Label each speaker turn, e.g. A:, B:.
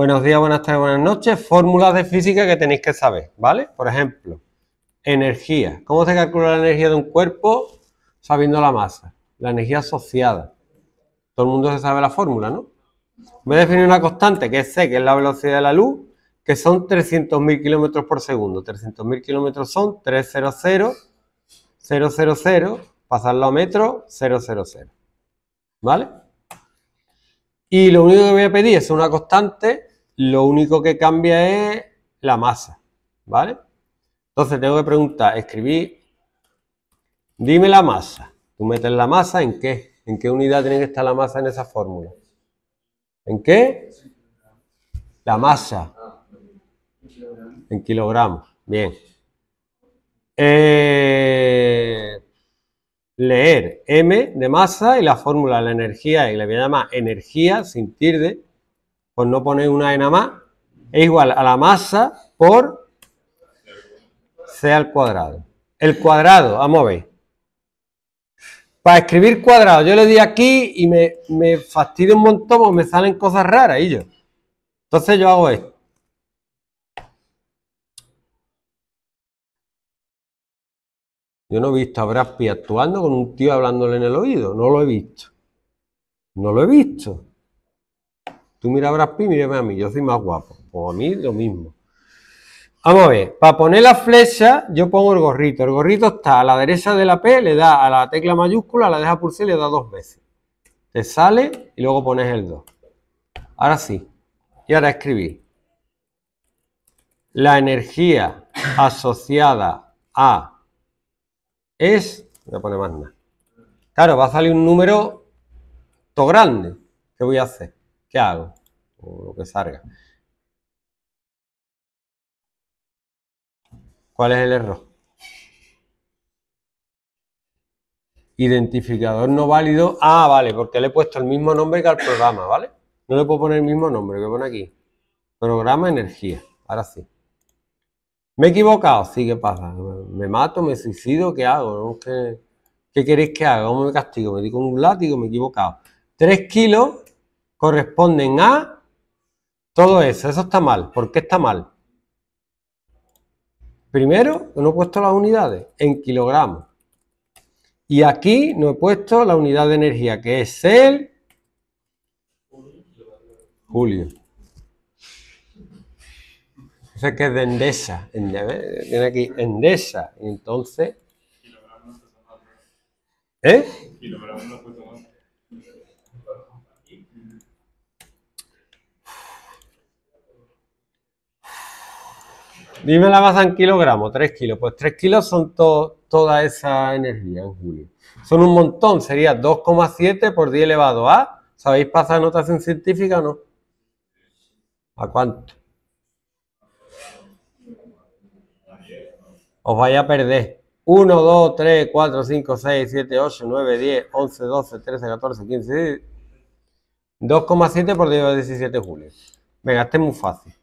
A: Buenos días, buenas tardes, buenas noches. Fórmulas de física que tenéis que saber, ¿vale? Por ejemplo, energía. ¿Cómo se calcula la energía de un cuerpo? Sabiendo la masa, la energía asociada. Todo el mundo se sabe la fórmula, ¿no? Voy a definir una constante, que es C, que es la velocidad de la luz, que son 300.000 kilómetros por segundo. 300.000 kilómetros son 300, 000, pasarlo a metro, 000. ¿Vale? Y lo único que voy a pedir es una constante lo único que cambia es la masa, ¿vale? Entonces tengo que preguntar, escribí, dime la masa. Tú metes la masa en qué, en qué unidad tiene que estar la masa en esa fórmula. ¿En qué? La masa. En kilogramos. Bien. Eh, leer M de masa y la fórmula de la energía, y la voy a llamar energía sin tirde, no pone una en más, es igual a la masa por C al cuadrado. El cuadrado, vamos a ver. Para escribir cuadrado, yo le di aquí y me, me fastidio un montón porque me salen cosas raras y yo. Entonces yo hago esto. Yo no he visto a Brad actuando con un tío hablándole en el oído. No lo he visto. No lo he visto. Tú mira a Brad a mí, yo soy más guapo. O a mí lo mismo. Vamos a ver, para poner la flecha yo pongo el gorrito. El gorrito está a la derecha de la P, le da a la tecla mayúscula, la deja pulsar y le da dos veces. Te sale y luego pones el 2. Ahora sí. Y ahora escribí. La energía asociada a es... Voy pone poner más nada. Claro, va a salir un número to grande. ¿Qué voy a hacer? ¿Qué hago? O lo que salga. ¿Cuál es el error? Identificador no válido. Ah, vale, porque le he puesto el mismo nombre que al programa, ¿vale? No le puedo poner el mismo nombre que pone aquí. Programa energía. Ahora sí. ¿Me he equivocado? Sí, ¿qué pasa? ¿Me mato? ¿Me suicido? ¿Qué hago? ¿Qué, queréis que haga? ¿Cómo me castigo? ¿Me digo un látigo? ¿Me he equivocado? Tres kilos corresponden a todo eso. Eso está mal. ¿Por qué está mal? Primero, no he puesto las unidades en kilogramos. Y aquí no he puesto la unidad de energía, que es el julio. sé que es de Endesa. Tiene aquí Endesa. Entonces... ¿Eh? Dime la masa en kilogramos, 3 kilos. Pues 3 kilos son toda esa energía en julio. Son un montón, sería 2,7 por 10 elevado a. ¿Sabéis pasar notación científica o no? ¿A cuánto? Os vais a perder. 1, 2, 3, 4, 5, 6, 7, 8, 9, 10, 11, 12, 13, 14, 15. 2,7 por 10 a 17 julio. Venga, este es muy fácil.